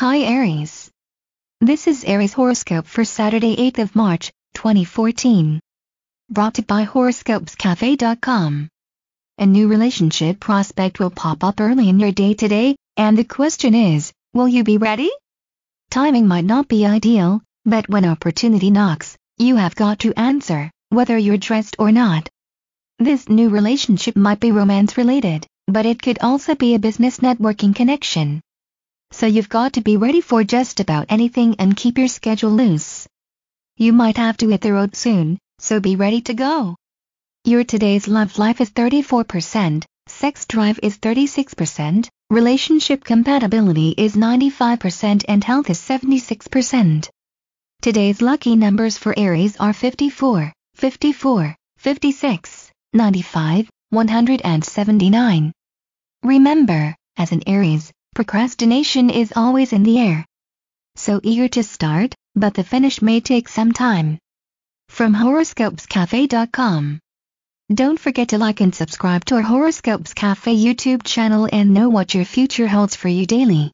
Hi Aries. This is Aries horoscope for Saturday 8th of March, 2014. Brought to you by horoscopescafe.com. A new relationship prospect will pop up early in your day today, and the question is, will you be ready? Timing might not be ideal, but when opportunity knocks, you have got to answer, whether you're dressed or not. This new relationship might be romance related, but it could also be a business networking connection so you've got to be ready for just about anything and keep your schedule loose. You might have to hit the road soon, so be ready to go. Your today's love life is 34%, sex drive is 36%, relationship compatibility is 95% and health is 76%. Today's lucky numbers for Aries are 54, 54, 56, 95, 179. Remember, as an Aries, Procrastination is always in the air. So eager to start, but the finish may take some time. From horoscopescafe.com. Don't forget to like and subscribe to our Horoscopes Cafe YouTube channel and know what your future holds for you daily.